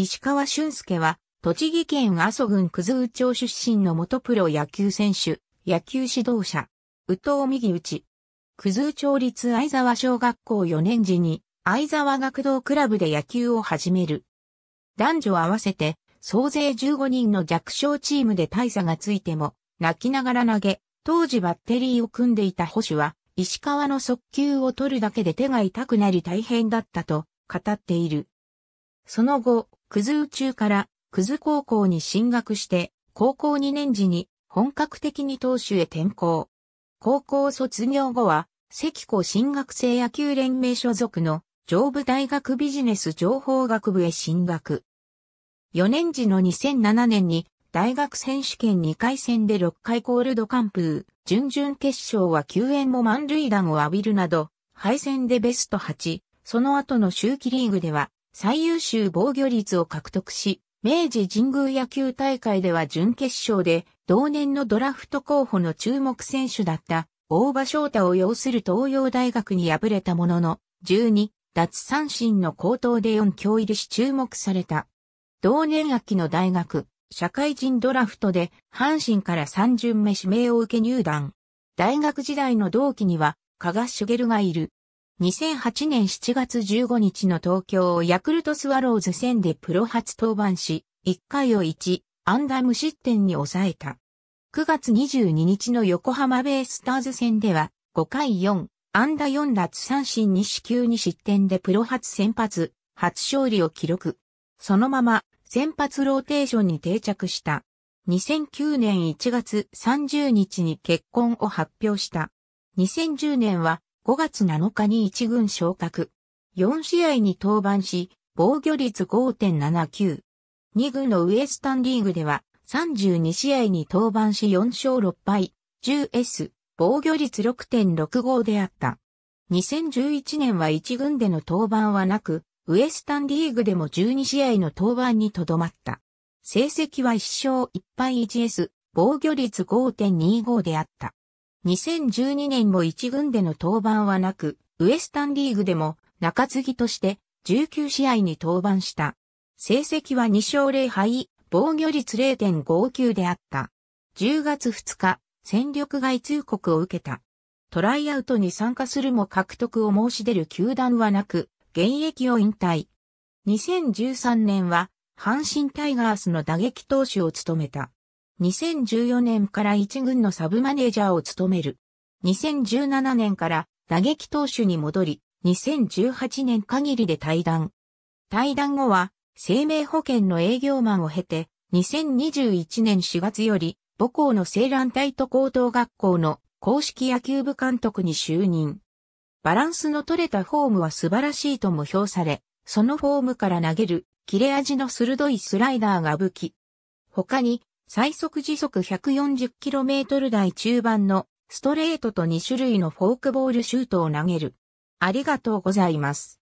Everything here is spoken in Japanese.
石川俊介は、栃木県阿蘇郡九頭町出身の元プロ野球選手、野球指導者、宇藤右内。九頭町立相沢小学校4年時に、相沢学童クラブで野球を始める。男女合わせて、総勢15人の弱小チームで大差がついても、泣きながら投げ、当時バッテリーを組んでいた捕手は、石川の速球を取るだけで手が痛くなり大変だったと語っている。その後、クズ宇宙からクズ高校に進学して、高校2年時に本格的に投手へ転校。高校卒業後は、関子進学生野球連盟所属の上部大学ビジネス情報学部へ進学。4年時の2007年に大学選手権2回戦で6回コールド完封、準々決勝は救援も満塁弾を浴びるなど、敗戦でベスト8、その後の周期リーグでは最優秀防御率を獲得し、明治神宮野球大会では準決勝で、同年のドラフト候補の注目選手だった大場翔太を擁する東洋大学に敗れたものの、12奪三振の高騰で4強入りし注目された。同年秋の大学、社会人ドラフトで阪神から3巡目指名を受け入団。大学時代の同期には、加賀茂がいる。2008年7月15日の東京ヤクルトスワローズ戦でプロ初登板し、1回を1、安打無失点に抑えた。9月22日の横浜ベイスターズ戦では、5回4、安打4奪三振に死球に失点でプロ初先発、初勝利を記録。そのまま、先発ローテーションに定着した。2009年1月30日に結婚を発表した。2010年は5月7日に1軍昇格。4試合に登板し、防御率5.79。2軍のウエスタンリーグでは、32試合に登板し4勝6敗、10S、防御率6.65であった。2011年は1軍での登板はなく、ウエスタンリーグでも12試合の登板にとどまった。成績は1勝1敗 1S、防御率5.25であった。2012年も1軍での登板はなく、ウエスタンリーグでも中継ぎとして19試合に登板した。成績は2勝0敗、防御率0.59であった。10月2日、戦力外通告を受けた。トライアウトに参加するも獲得を申し出る球団はなく、現役を引退。2013年は、阪神タイガースの打撃投手を務めた。2014年から1軍のサブマネージャーを務める。2017年から打撃投手に戻り、2018年限りで退団。退団後は、生命保険の営業マンを経て、2021年4月より、母校の青蘭大都高等学校の公式野球部監督に就任。バランスの取れたフォームは素晴らしいとも評され、そのフォームから投げる切れ味の鋭いスライダーが武器。他に最速時速 140km 台中盤のストレートと2種類のフォークボールシュートを投げる。ありがとうございます。